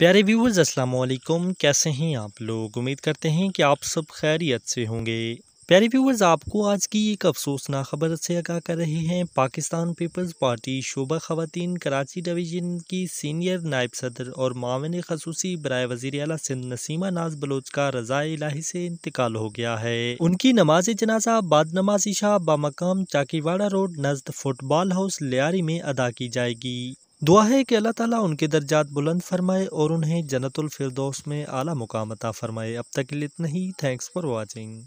प्यारे व्यूवर्स अस्सलाम वालेकुम कैसे हैं आप लोग उम्मीद करते हैं कि आप सब खैरियत से होंगे प्यारे व्यूवर्स आपको आज की एक अफसोसनाक खबर से आगाह कर रहे हैं पाकिस्तान पीपल्स पार्टी शोभा खवतिन कराची डिवीज़न की सीनियर नायब सदर और मावन खसूसी बरए वजीर अला सिंध नसीमा नाज बलोच का रज़ा इलाही से इंतकाल हो गया है उनकी नमाज जनाजा बाद नमाज इशा बामकाम चाकीवाड़ा रोड नजद फुटबॉल हाउस लियारी में अदा की जाएगी दुआ है कि अल्लाह ताला उनके दर्जात बुलंद फरमाए और उन्हें जन्नतुल फिरदौस में आला मुकामता फरमाए अब तक के लिए इतना ही थैंक्स फॉर वाचिंग